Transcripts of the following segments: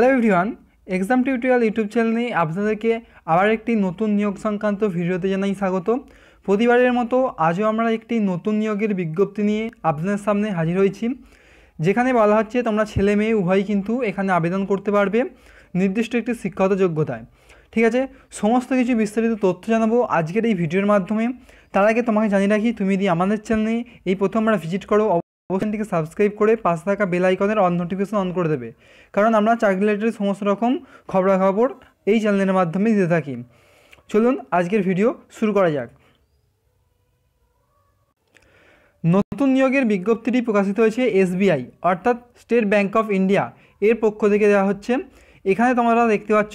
hello everyone exam tutorial YouTube চ্যানেলে আপনাদেরকে আবার একটি নতুন নিয়োগ সংক্রান্ত ভিডিওতে জানাই স্বাগত প্রতিবারের মতো আজও আমরা একটি নতুন নিয়োগের বিজ্ঞপ্তি নিয়ে আপনাদের সামনে হাজির হয়েছি যেখানে বলা হচ্ছে তোমরা ছেলে মেয়ে উভয়ই কিন্তু এখানে আবেদন করতে পারবে নির্দিষ্ট একটি শিক্ষাগত যোগ্যতায় ঠিক আছে সমস্ত কিছু বিস্তারিত তথ্য জানাবো আজকের এই ভিডিওর মাধ্যমে তার আগে তোমাকে জানিয়ে রাখি তুমি যদি আমাদের চ্যানেলে এই প্রথমবার ভিজিট করো অবশ্যটিকে সাবস্ক্রাইব করে পাশে থাকা বেল আইকনের অন নোটিফিকেশন অন করে দেবে কারণ আমরা চাকরি রিলেটেড সমস্ত রকম খবরাখবর এই চ্যানেলের মাধ্যমে দিতে থাকি চলুন আজকের ভিডিও শুরু করা যাক নতুন নিয়োগের বিজ্ঞপ্তিটি প্রকাশিত হয়েছে এসবিআই অর্থাৎ স্টেট ব্যাঙ্ক অফ ইন্ডিয়া এর পক্ষ থেকে দেওয়া হচ্ছে এখানে তোমরা দেখতে পাচ্ছ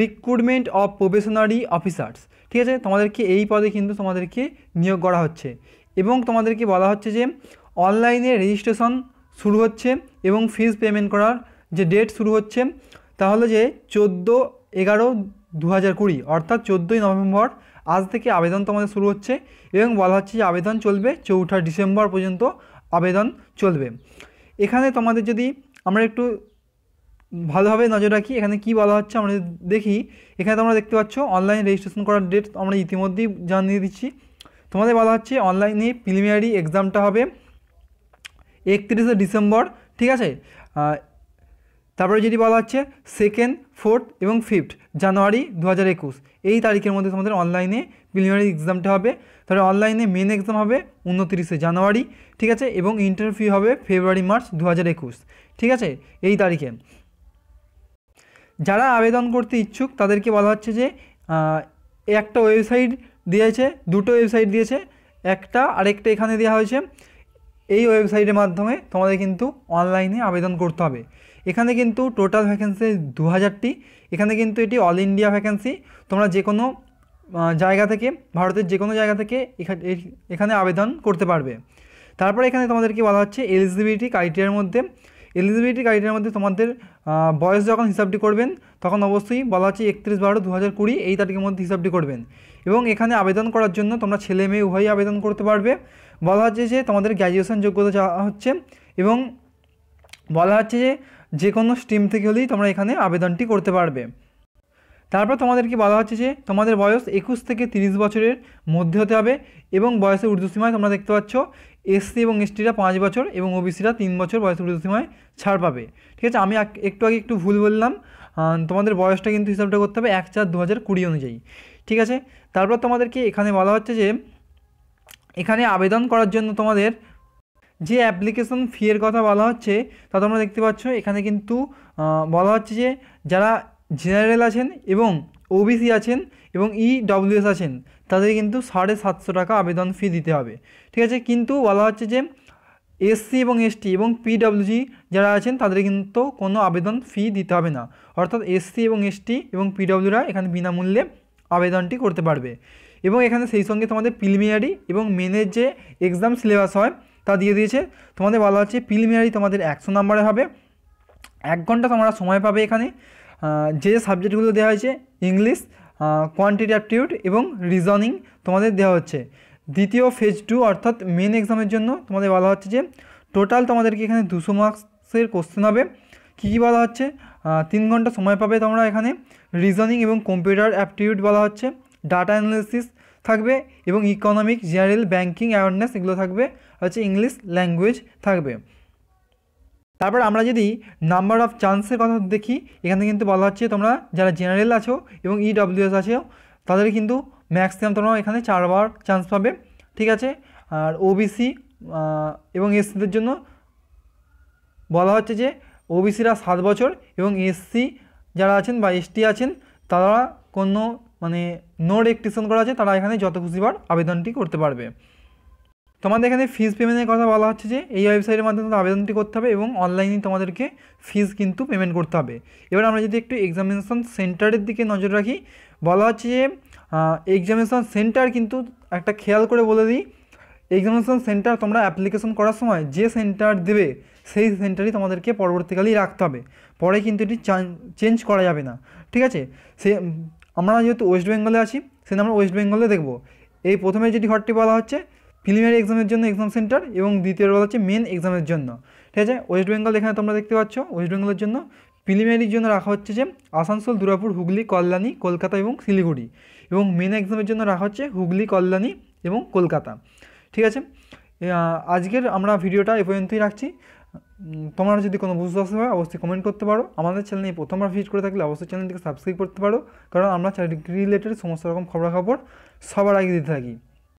রিক্রুটমেন্ট অফ প্রবেশনারি অফিসার্স ঠিক আছে তোমাদেরকে এই পদে কিন্তু তোমাদেরকে নিয়োগ করা হচ্ছে এবং তোমাদেরকে বলা হচ্ছে যে অনলাইনে রেজিস্ট্রেশন শুরু হচ্ছে এবং ফিজ পেমেন্ট করার যে ডেট শুরু হচ্ছে তাহলে যে চোদ্দো এগারো দু হাজার কুড়ি অর্থাৎ চোদ্দোই নভেম্বর আজ থেকে আবেদন তোমাদের শুরু হচ্ছে এবং বলা হচ্ছে যে আবেদন চলবে চৌঠা ডিসেম্বর পর্যন্ত আবেদন চলবে এখানে তোমাদের যদি আমরা একটু ভালোভাবে নজর রাখি এখানে কি বলা হচ্ছে আমরা দেখি এখানে তোমরা দেখতে পাচ্ছ অনলাইন রেজিস্ট্রেশন করার ডেট আমরা ইতিমধ্যেই জানিয়ে দিচ্ছি তোমাদের বলা হচ্ছে অনলাইনে প্রিলিমিনারি এক্সামটা হবে একত্রিশে ডিসেম্বর ঠিক আছে তারপরে যদি বলা হচ্ছে সেকেন্ড ফোর্থ এবং ফিফথ জানুয়ারি দু হাজার একুশ এই তারিখের মধ্যে তোমাদের অনলাইনে প্রিলিমিনারি এক্সামটা হবে তাহলে অনলাইনে মেন এক্সাম হবে উনত্রিশে জানুয়ারি ঠিক আছে এবং ইন্টারভিউ হবে ফেব্রুয়ারি মার্চ দু হাজার একুশ ঠিক আছে এই তারিখে যারা আবেদন করতে ইচ্ছুক তাদেরকে বলা হচ্ছে যে একটা ওয়েবসাইট দিয়েছে দুটো ওয়েবসাইট দিয়েছে একটা আরেকটা এখানে দেওয়া হয়েছে এই ওয়েবসাইটের মাধ্যমে তোমাদের কিন্তু অনলাইনে আবেদন করতে হবে এখানে কিন্তু টোটাল ভ্যাকেন্সি দু হাজারটি এখানে কিন্তু এটি অল ইন্ডিয়া ভ্যাকেন্সি তোমরা যে কোনো জায়গা থেকে ভারতের যে কোনো জায়গা থেকে এখানে আবেদন করতে পারবে তারপরে এখানে তোমাদেরকে বলা হচ্ছে এলিজিবিলিটি ক্রাইটেরিয়ার মধ্যে এলিজিবিলিটি ক্রাইটেরিয়ার মধ্যে তোমাদের বয়স যখন হিসাবটি করবেন তখন অবশ্যই বলা হচ্ছে একত্রিশ বারো দু হাজার কুড়ি এই তারিখের মধ্যে হিসাবটি করবেন এবং এখানে আবেদন করার জন্য তোমরা ছেলে মেয়ে উভয়ই আবেদন করতে পারবে বলা হচ্ছে যে তোমাদের গ্র্যাজুয়েশন যোগ্যতা চাওয়া হচ্ছে এবং বলা হচ্ছে যে যে কোনো স্ট্রিম থেকে হলেই তোমরা এখানে আবেদনটি করতে পারবে তারপর তোমাদেরকে বলা হচ্ছে যে তোমাদের বয়স একুশ থেকে তিরিশ বছরের মধ্যে হতে হবে এবং বয়সের ঊর্ধ্বসীমায় তোমরা দেখতে পাচ্ছ এসসি এবং এসটিরা পাঁচ বছর এবং ওবিসিরা তিন বছর বয়স সীমায় ছাড় পাবে ঠিক আছে আমি একটু আগে একটু ভুল বললাম তোমাদের বয়সটা কিন্তু হিসাবটা করতে হবে এক চার দু হাজার কুড়ি অনুযায়ী ঠিক আছে তারপর তোমাদেরকে এখানে বলা হচ্ছে যে এখানে আবেদন করার জন্য তোমাদের যে অ্যাপ্লিকেশন ফিয়ের কথা বলা হচ্ছে তা তোমরা দেখতে পাচ্ছ এখানে কিন্তু বলা হচ্ছে যে যারা জেনারেল আছেন এবং ওবিসি আছেন এবং ইডব্লিউএস e আছেন তাদের কিন্তু সাড়ে সাতশো টাকা আবেদন ফি দিতে হবে ঠিক আছে কিন্তু বলা হচ্ছে যে এসসি এবং এসটি এবং পিডব্লিউজি যারা আছেন তাদের কিন্তু কোনো আবেদন ফি দিতে হবে না অর্থাৎ এসসি এবং এসটি এবং পিডব্লিউরা এখানে বিনামূল্যে আবেদনটি করতে পারবে এবং এখানে সেই সঙ্গে তোমাদের প্রিলিমিনারি এবং মেনের যে এক্সাম সিলেবাস হয় তা দিয়ে দিয়েছে তোমাদের বলা হচ্ছে প্রিলিমিনারি তোমাদের একশো নাম্বারে হবে এক ঘন্টা তোমরা সময় পাবে এখানে যে যে সাবজেক্টগুলো দেওয়া হয়েছে ইংলিশ কোয়ান্টিটিটিউড এবং রিজনিং তোমাদের দেওয়া হচ্ছে দ্বিতীয় ফেজ টু অর্থাৎ মেন এক্সামের জন্য তোমাদের বলা হচ্ছে যে টোটাল তোমাদেরকে এখানে দুশো মার্কসের কোশ্চেন হবে কী কী বলা হচ্ছে তিন ঘন্টা সময় পাবে তোমরা এখানে রিজনিং এবং কম্পিউটার অ্যাপটিউড বলা হচ্ছে ডাটা অ্যানালিসিস থাকবে এবং ইকোনমিক জেনারেল ব্যাঙ্কিং অ্যাওয়ারনেস এগুলো থাকবে হচ্ছে ইংলিশ ল্যাঙ্গুয়েজ থাকবে তারপর আমরা যদি নাম্বার অফ চান্সের কথা দেখি এখানে কিন্তু বলা হচ্ছে তোমরা যারা জেনারেল আছো এবং ইডব্লিউএস আছো তাদের কিন্তু ম্যাক্সিমাম তোমরা এখানে চারবার চান্স পাবে ঠিক আছে আর ওবিসি এবং এসসিদের জন্য বলা হচ্ছে যে ওবিসিরা সাত বছর এবং এসসি যারা আছেন বা এসটি আছেন তারা কোনো মানে নো রেকটিশন করা আছে তারা এখানে যত খুশিবার আবেদনটি করতে পারবে তোমাদের এখানে ফিজ পেমেন্টের কথা বলা হচ্ছে যে এই ওয়েবসাইটের মাধ্যমে তোমাদের আবেদনটি করতে হবে এবং অনলাইনে তোমাদেরকে ফিজ কিন্তু পেমেন্ট করতে হবে এবার আমরা যদি একটু এক্সামিনেশন সেন্টারের দিকে নজর রাখি বলা হচ্ছে যে এক্সামিনেশন সেন্টার কিন্তু একটা খেয়াল করে বলে দিই এক্সামিনেশন সেন্টার তোমরা অ্যাপ্লিকেশন করার সময় যে সেন্টার দেবে সেই সেন্টারই তোমাদেরকে পরবর্তীকালেই রাখতে হবে পরে কিন্তু এটি চেঞ্জ করা যাবে না ঠিক আছে সে আমরা যেহেতু ওয়েস্ট বেঙ্গলে আছি সেটা আমরা ওয়েস্ট বেঙ্গলে দেখব এই প্রথমে যেটি ঘরটি বলা হচ্ছে প্রিলিমিনারি এক্সামের জন্য এক্সাম সেন্টার এবং দ্বিতীয় রোল হচ্ছে মেন এক্সামের জন্য ঠিক আছে ওয়েস্ট বেঙ্গল এখানে তোমরা দেখতে পাচ্ছ ওয়েস্ট বেঙ্গলের জন্য প্রিলিমিনারির জন্য রাখা হচ্ছে যে আসানসোল দুরাপুর হুগলি কল্যাণী কলকাতা এবং শিলিগুড়ি এবং মেন এক্সামের জন্য রাখা হচ্ছে হুগলি কল্যাণী এবং কলকাতা ঠিক আছে আজকের আমরা ভিডিওটা এ পর্যন্তই রাখছি তোমার যদি কোনো বুঝতে আসতে হয় অবশ্যই কমেন্ট করতে পারো আমাদের চ্যানেলে প্রথমবার ভিজিট করে থাকলে অবশ্যই চ্যানেলটিকে সাবস্ক্রাইব করতে পারো কারণ আমরা চাকরি রিলেটেড সমস্ত রকম খবরাখবর সবার আগে দিতে থাকি